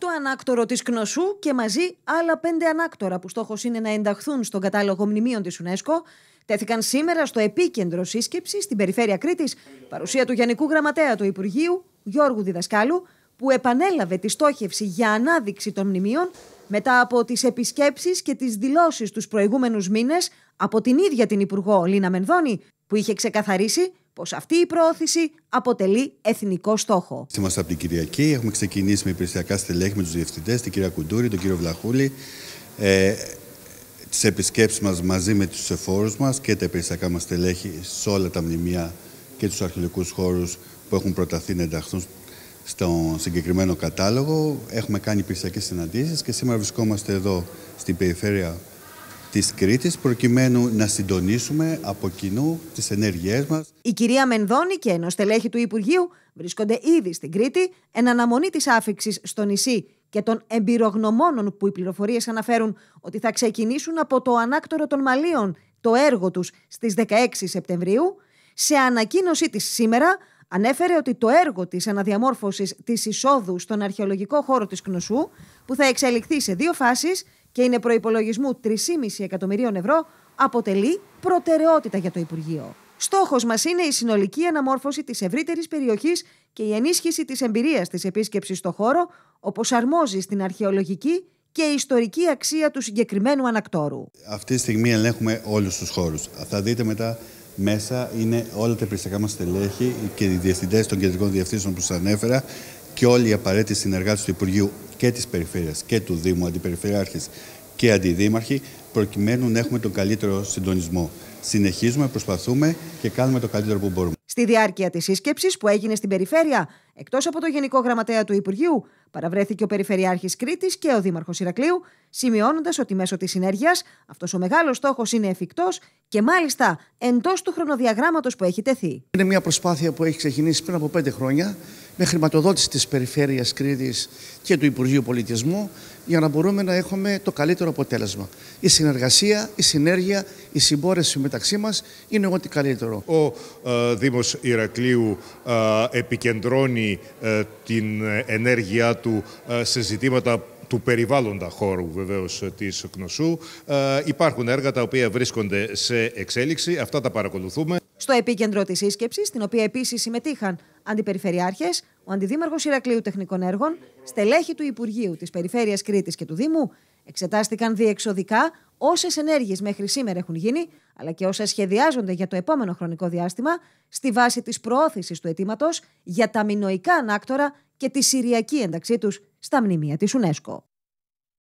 το ανάκτορο της ΚΝΟΣΟΥ και μαζί άλλα πέντε ανάκτορα που στόχος είναι να ενταχθούν στον κατάλογο μνημείων της UNESCO, τέθηκαν σήμερα στο επίκεντρο σύσκεψης στην περιφέρεια Κρήτης, παρουσία του Γενικού Γραμματέα του Υπουργείου, Γιώργου Διδασκάλου, που επανέλαβε τη στόχευση για ανάδειξη των μνημείων μετά από τις επισκέψεις και τις δηλώσεις τους προηγούμενους μήνες από την ίδια την Υπουργό Λίνα Μενδώνη, που είχε ξεκαθαρίσει πως αυτή η προώθηση αποτελεί εθνικό στόχο. Είμαστε από την Κυριακή, έχουμε ξεκινήσει με υπηρεσιακά στελέχη, με τους διευθυντές, την κυρία Κουντούρη, τον κύριο Βλαχούλη. Ε, τις επισκέψεις μας μαζί με τους εφόρους μας και τα υπηρεσιακά μας στελέχη σε όλα τα μνημεία και τους αρχαιολογικούς χώρους που έχουν προταθεί να ενταχθούν στον συγκεκριμένο κατάλογο. Έχουμε κάνει υπηρεσιακές συναντήσεις και σήμερα βρισκόμαστε εδώ στην περιφέρεια της Κρήτης προκειμένου να συντονίσουμε από κοινού τις ενέργειές μας. Η κυρία Μενδώνη και ενός τελέχη του Υπουργείου βρίσκονται ήδη στην Κρήτη εν αναμονή της άφηξης στο νησί και των εμπειρογνωμόνων που οι πληροφορίες αναφέρουν ότι θα ξεκινήσουν από το ανάκτορο των Μαλίων το έργο τους στις 16 Σεπτεμβρίου, σε ανακοίνωσή της σήμερα ανέφερε ότι το έργο της αναδιαμόρφωσης της εισόδου στον αρχαιολογικό χώρο της Κνωσού, που θα εξελιχθεί σε δύο φάσεις, και είναι προπολογισμού 3,5 εκατομμυρίων ευρώ, αποτελεί προτεραιότητα για το Υπουργείο. Στόχος μας είναι η συνολική αναμόρφωση της ευρύτερης περιοχής και η ενίσχυση της εμπειρίας της επίσκεψης στο χώρο, όπως αρμόζει στην αρχαιολογική και ιστορική αξία του συγκεκριμένου ανακτόρου. Αυτή τη στιγμή ελέγχουμε όλους τους χώρους. Θα δείτε μετά μέσα είναι όλα τα υπηρεσιακά μας στελέχη και οι διευθυντές των κεντρικών διευθύνσεων που σας ανέφερα και όλοι οι απαραίτητοι συνεργάτες του Υπουργείου και της περιφέρειας και του Δήμου, αντιπεριφερειάρχε και αντιδήμαρχοι, προκειμένου να έχουμε τον καλύτερο συντονισμό. Συνεχίζουμε, προσπαθούμε και κάνουμε το καλύτερο που μπορούμε. Στη διάρκεια της σύσκεψης που έγινε στην περιφέρεια, εκτός από το Γενικό Γραμματέα του Υπουργείου, παραβρέθηκε ο Περιφερειάρχης Κρήτης και ο Δήμαρχος Ηρακλείου, σημειώνοντας ότι μέσω της συνέργειας αυτός ο μεγάλος στόχος είναι εφικτός και μάλιστα εντός του χρονοδιαγράμματος που έχει τεθεί. Είναι μια προσπάθεια που έχει ξεκινήσει πριν από πέντε χρόνια με χρηματοδότηση της Περιφέρειας Κρήτης και του Υπουργείου Πολιτισμού για να μπορούμε να έχουμε το καλύτερο αποτέλεσμα. Η συνεργασία, η συνέργεια, η συμπόρεση μεταξύ μας είναι ό,τι καλύτερο. Ο ε, Δήμος Ηρακλείου ε, επικεντρώνει ε, την ενέργειά του ε, σε ζητήματα του περιβάλλοντα χώρου βεβαίως, ε, της Κνωσού. Ε, υπάρχουν έργα τα οποία βρίσκονται σε εξέλιξη. Αυτά τα παρακολουθούμε. Στο επίκεντρο της σύσκεψης, στην οποία επίσης συμμετείχαν αντιπεριφερειάρχες, ο αντιδήμαρχος Ηρακλείου Τεχνικών Έργων, στελέχη του Υπουργείου της Περιφέρειας Κρήτης και του Δήμου, εξετάστηκαν διεξοδικά όσες ενέργειες μέχρι σήμερα έχουν γίνει, αλλά και όσα σχεδιάζονται για το επόμενο χρονικό διάστημα, στη βάση της προώθησης του αιτήματος για τα μηνοϊκά ανάκτορα και τη Συριακή ένταξή τους στα μνημεία της UNESCO.